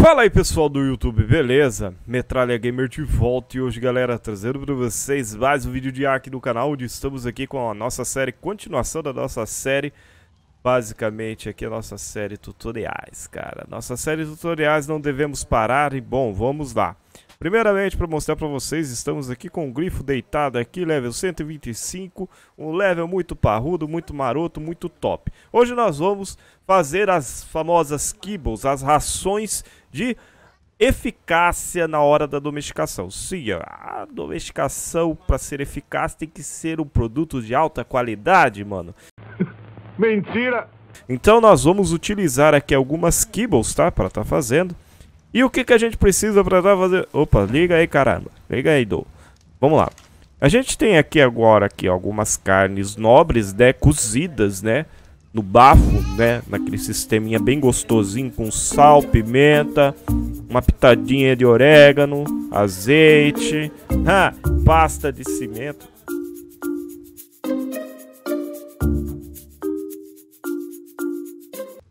Fala aí pessoal do YouTube, beleza? Metralha Gamer de volta e hoje galera trazendo para vocês mais um vídeo de aqui no canal onde estamos aqui com a nossa série, continuação da nossa série Basicamente aqui a nossa série tutoriais, cara Nossa série tutoriais não devemos parar e bom, vamos lá Primeiramente para mostrar para vocês, estamos aqui com o grifo deitado aqui, level 125 Um level muito parrudo, muito maroto, muito top Hoje nós vamos fazer as famosas kibbles, as rações de eficácia na hora da domesticação. Sim, a domesticação para ser eficaz tem que ser um produto de alta qualidade, mano. Mentira. Então nós vamos utilizar aqui algumas kibbles, tá, para estar tá fazendo. E o que que a gente precisa para estar tá fazendo? Opa, liga aí, caramba. Liga aí, do. Vamos lá. A gente tem aqui agora aqui algumas carnes nobres, né, cozidas, né? no bafo, né? Naquele sisteminha bem gostosinho com sal, pimenta, uma pitadinha de orégano, azeite, ha, ah, pasta de cimento.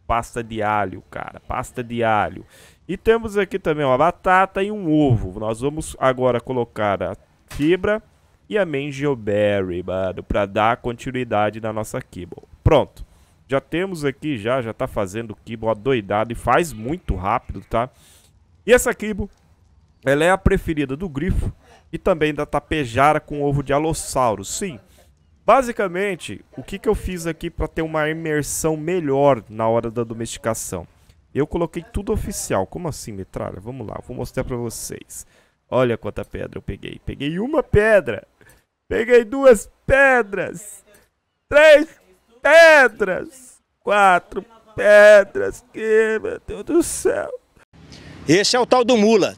Pasta de alho, cara, pasta de alho. E temos aqui também uma batata e um ovo. Nós vamos agora colocar a fibra e a mango berry, mano, para dar continuidade na nossa kibble. Pronto. Já temos aqui já, já tá fazendo Kibo adoidado e faz muito rápido, tá? E essa Kibo, ela é a preferida do Grifo e também da Tapejara com ovo de Alossauro, sim. Basicamente, o que, que eu fiz aqui para ter uma imersão melhor na hora da domesticação? Eu coloquei tudo oficial. Como assim, metralha? Vamos lá, vou mostrar para vocês. Olha quanta pedra eu peguei. Peguei uma pedra. Peguei duas pedras. Três pedras. Quatro pedras. Que, meu Deus do céu. Esse é o tal do Mula.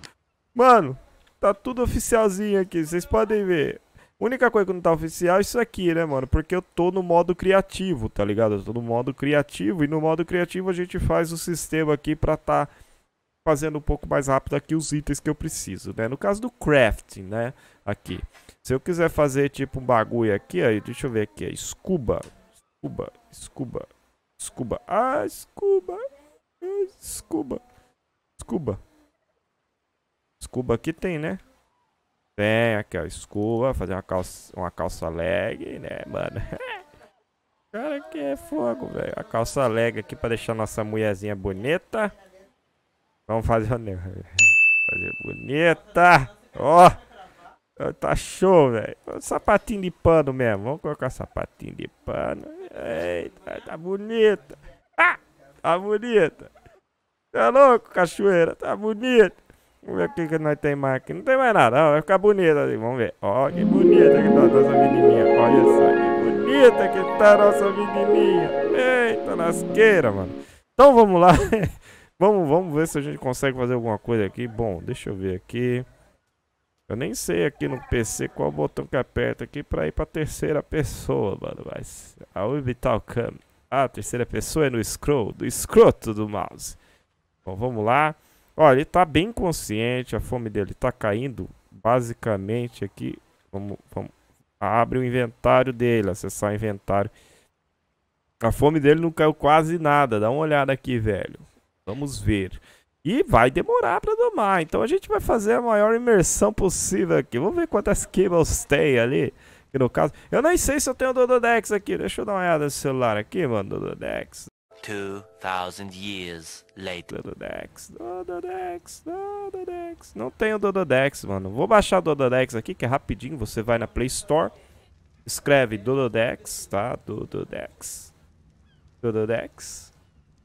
Mano, tá tudo oficialzinho aqui, vocês podem ver. Única coisa que não tá oficial é isso aqui, né, mano? Porque eu tô no modo criativo, tá ligado? Eu tô no modo criativo e no modo criativo a gente faz o sistema aqui pra tá fazendo um pouco mais rápido aqui os itens que eu preciso, né? No caso do crafting, né? Aqui. Se eu quiser fazer tipo um bagulho aqui, aí, deixa eu ver aqui, é scuba. Scuba, scuba, scuba. Ah, scuba. Scuba. Scuba. Scuba aqui tem, né? Tem aqui, ó. Scuba, fazer uma calça, uma calça leg, né, mano? Cara, que é fogo, velho. A calça leg aqui pra deixar nossa mulherzinha bonita. Vamos fazer o Fazer bonita. Ó. Oh. Tá show, velho. Sapatinho de pano mesmo. Vamos colocar sapatinho de pano. Eita, tá bonita. Ah, tá bonita. Tá louco, cachoeira? Tá bonita. Vamos ver o que, que nós tem mais aqui. Não tem mais nada. Ó, vai ficar bonita ali. Vamos ver. Ó, que bonita que tá a nossa menininha. Olha só, que bonita que tá a nossa menininha. Eita, lasqueira, mano. Então vamos lá. vamos, vamos ver se a gente consegue fazer alguma coisa aqui. Bom, deixa eu ver aqui. Eu nem sei aqui no PC qual botão que aperta aqui pra ir pra terceira pessoa, mano. Mas. A orbital cam. Ah, a terceira pessoa é no scroll. Do escroto do mouse. Bom, vamos lá. Olha, ele tá bem consciente. A fome dele tá caindo. Basicamente aqui. Vamos. vamos abre o inventário dele. Acessar o inventário. A fome dele não caiu quase nada. Dá uma olhada aqui, velho. Vamos ver. E vai demorar para domar. Então a gente vai fazer a maior imersão possível aqui. Vamos ver quantas cables tem ali. Que no caso. Eu nem sei se eu tenho o Dododex aqui. Deixa eu dar uma olhada no celular aqui, mano. Dododex. 2000 years later. Dododex, Dododex, Dododex. Não tenho Dododex, mano. Vou baixar o Dododex aqui, que é rapidinho. Você vai na Play Store. Escreve Dododex, tá? Dododex. Dododex.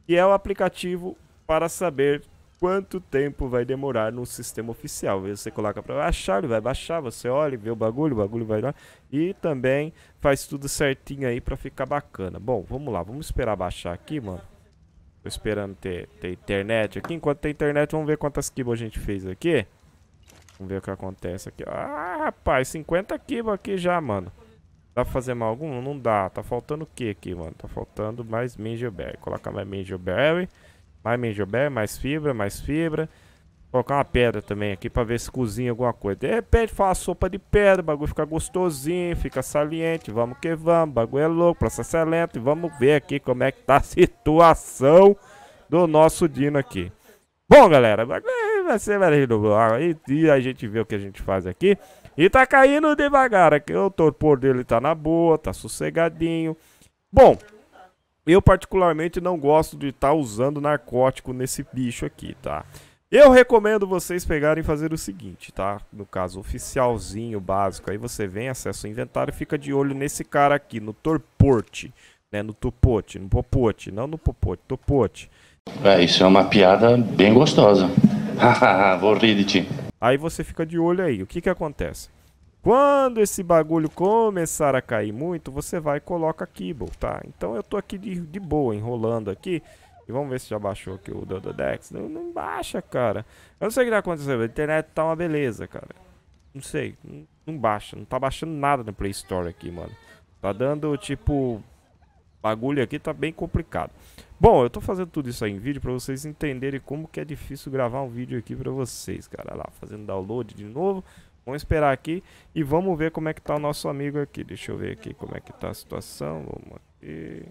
Que é o aplicativo para saber quanto tempo vai demorar no sistema oficial. Você coloca para baixar, ele vai baixar, você olha, vê o bagulho, o bagulho vai lá. E também faz tudo certinho aí para ficar bacana. Bom, vamos lá, vamos esperar baixar aqui, mano. Tô esperando ter, ter internet aqui. Enquanto tem internet, vamos ver quantas kibos a gente fez aqui. Vamos ver o que acontece aqui. Ah, rapaz, 50 kibos aqui já, mano. Dá pra fazer mal algum? Não dá. Tá faltando o que aqui, mano? Tá faltando mais Mingelberry. Coloca mais Mingelberry. Mais menjobé, mais fibra, mais fibra. Vou colocar uma pedra também aqui pra ver se cozinha alguma coisa. De repente faz sopa de pedra, o bagulho fica gostosinho, fica saliente. Vamos que vamos, o bagulho é louco, processo é lento. E vamos ver aqui como é que tá a situação do nosso Dino aqui. Bom, galera, vai ser maravilhoso. Ah, e a gente vê o que a gente faz aqui. E tá caindo devagar aqui. É o torpor dele tá na boa, tá sossegadinho. Bom, eu, particularmente, não gosto de estar tá usando narcótico nesse bicho aqui, tá? Eu recomendo vocês pegarem e fazer o seguinte, tá? No caso, oficialzinho básico, aí você vem, acessa o inventário e fica de olho nesse cara aqui, no Torporte, né? No Tupote, no Popote, não no Popote, Topote. É, isso é uma piada bem gostosa. Vou rir de ti. Aí você fica de olho aí, o que que acontece? Quando esse bagulho começar a cair muito, você vai e coloca Kibble, tá? Então eu tô aqui de, de boa, enrolando aqui. E vamos ver se já baixou aqui o Dododex. Não, não baixa, cara. Eu não sei o que tá acontecendo. A internet tá uma beleza, cara. Não sei. Não, não baixa. Não tá baixando nada no Play Store aqui, mano. Tá dando, tipo... Bagulho aqui tá bem complicado. Bom, eu tô fazendo tudo isso aí em vídeo pra vocês entenderem como que é difícil gravar um vídeo aqui pra vocês, cara. Olha lá, fazendo download de novo. Vamos esperar aqui e vamos ver como é que tá o nosso amigo aqui. Deixa eu ver aqui como é que tá a situação. Vamos aqui.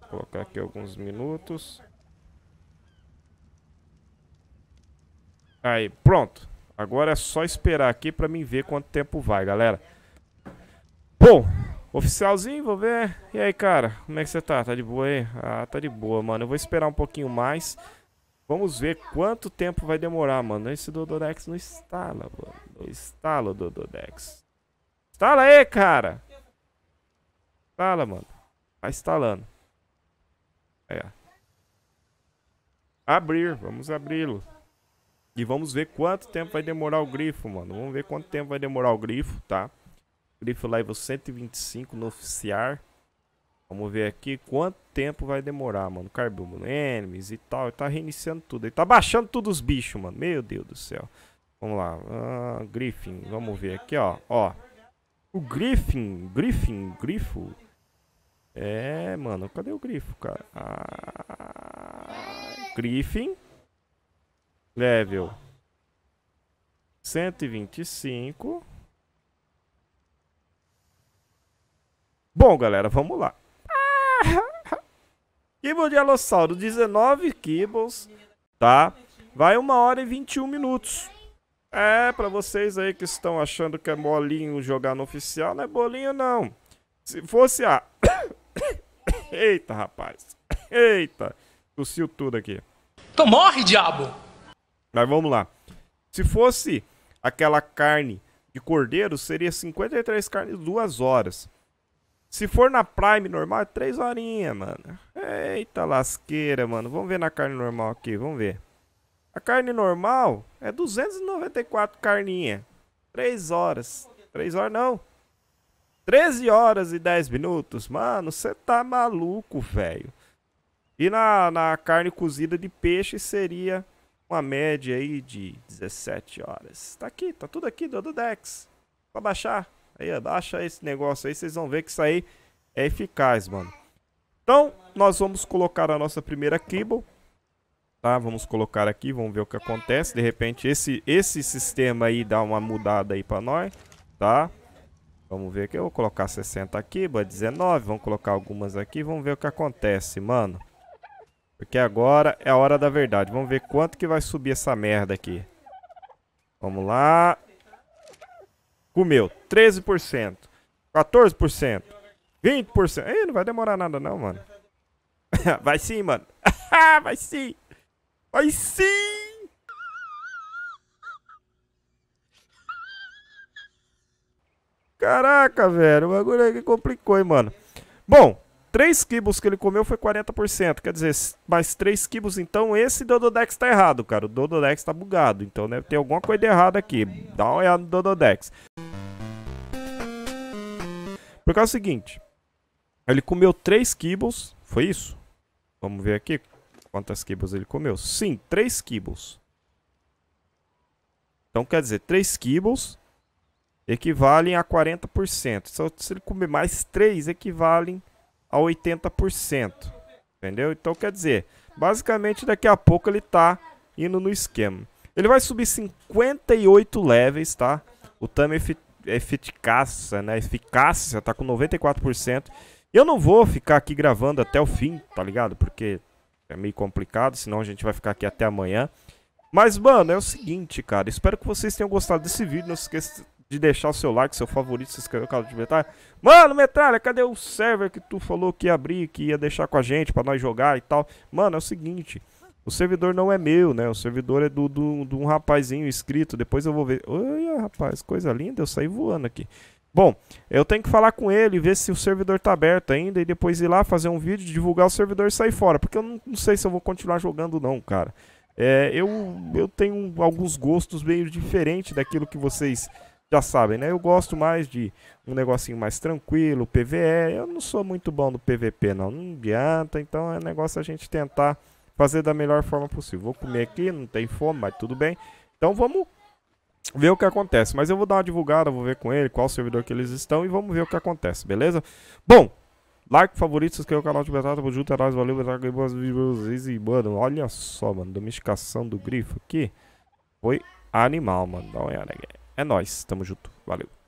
Vou colocar aqui alguns minutos. Aí, pronto. Agora é só esperar aqui para mim ver quanto tempo vai, galera. Bom, oficialzinho, vou ver. E aí, cara, como é que você tá? Tá de boa aí? Ah, tá de boa, mano. Eu vou esperar um pouquinho mais. Vamos ver quanto tempo vai demorar, mano. Esse Dododex não instala, mano. Não instala o Dododex. Instala aí, cara! Instala, mano. Tá instalando. Aí, ó. Abrir. Vamos abri-lo. E vamos ver quanto tempo vai demorar o grifo, mano. Vamos ver quanto tempo vai demorar o grifo, tá? Grifo level 125 no oficiar. Vamos ver aqui quanto tempo vai demorar, mano. Carbono, Enemies e tal. Ele tá reiniciando tudo. Ele tá baixando todos os bichos, mano. Meu Deus do céu. Vamos lá. Ah, Griffin. Vamos ver aqui, ó. Ó. O Griffin. Griffin. Grifo. É, mano. Cadê o grifo, cara? Ah, Griffin. Level. 125. Bom, galera, vamos lá. Kibble Dialossauro, 19 Kibbles, tá? Vai 1 hora e 21 minutos. É, pra vocês aí que estão achando que é molinho jogar no oficial, não é bolinho não. Se fosse a... Eita, rapaz. Eita. Tossiu tudo aqui. Então morre, diabo! Mas vamos lá. Se fosse aquela carne de cordeiro, seria 53 carnes, duas horas. Se for na Prime normal, é 3 horinhas, mano. Eita lasqueira, mano. Vamos ver na carne normal aqui, vamos ver. A carne normal é 294 carninha. 3 horas. 3 horas não. 13 horas e 10 minutos. Mano, você tá maluco, velho. E na, na carne cozida de peixe seria uma média aí de 17 horas. Tá aqui, tá tudo aqui do Dudex. Pra baixar. Aí abaixa esse negócio aí, vocês vão ver que isso aí é eficaz, mano. Então, nós vamos colocar a nossa primeira Kibble. Tá, vamos colocar aqui, vamos ver o que acontece. De repente, esse, esse sistema aí dá uma mudada aí pra nós, tá? Vamos ver aqui, eu vou colocar 60 aqui, 19, vamos colocar algumas aqui, vamos ver o que acontece, mano. Porque agora é a hora da verdade. Vamos ver quanto que vai subir essa merda aqui. Vamos lá comeu 13%, 14%, 20%. Ei, não vai demorar nada não, mano. vai sim, mano. vai sim. Vai sim. Caraca, velho. O bagulho aí que complicou, hein, mano. Bom, 3 quibos que ele comeu foi 40%. Quer dizer, mais 3 quibos, então esse Dododex tá errado, cara. O Dododex tá bugado. Então deve né, ter alguma coisa errada aqui. Dá uma olhada no Dododex. Por causa do seguinte, ele comeu três kibbles, foi isso? Vamos ver aqui quantas kibbles ele comeu. Sim, três kibbles. Então quer dizer, três kibbles equivalem a 40%. Só se ele comer mais três, equivalem a 80%. Entendeu? Então quer dizer, basicamente daqui a pouco ele tá indo no esquema. Ele vai subir 58 levels, tá? O Tamif eficácia, né? Eficácia tá com 94%. Eu não vou ficar aqui gravando até o fim, tá ligado? Porque é meio complicado, senão a gente vai ficar aqui até amanhã. Mas, mano, é o seguinte, cara. Espero que vocês tenham gostado desse vídeo. Não se esqueça de deixar o seu like, seu favorito, se inscrever no canal de Metralha. Mano, Metralha, cadê o server que tu falou que ia abrir, que ia deixar com a gente pra nós jogar e tal? Mano, é o seguinte. O servidor não é meu, né? O servidor é do, do, do um rapazinho inscrito. Depois eu vou ver. oi rapaz, coisa linda. Eu saí voando aqui. Bom, eu tenho que falar com ele, ver se o servidor tá aberto ainda e depois ir lá fazer um vídeo, divulgar o servidor e sair fora. Porque eu não, não sei se eu vou continuar jogando não, cara. É, eu, eu tenho alguns gostos meio diferentes daquilo que vocês já sabem, né? Eu gosto mais de um negocinho mais tranquilo, PVE. Eu não sou muito bom no PVP, não. Não adianta, então é negócio a gente tentar fazer da melhor forma possível. Vou comer aqui, não tem fome, mas tudo bem. Então vamos ver o que acontece. Mas eu vou dar uma divulgada, vou ver com ele qual servidor que eles estão e vamos ver o que acontece, beleza? Bom, like, favorito, se inscreva no canal de Betata, tamo junto, é nóis, valeu, Betata, boas vezes e, mano, olha só, mano, domesticação do grifo aqui foi animal, mano, dá uma olhada, é nóis, tamo junto, valeu.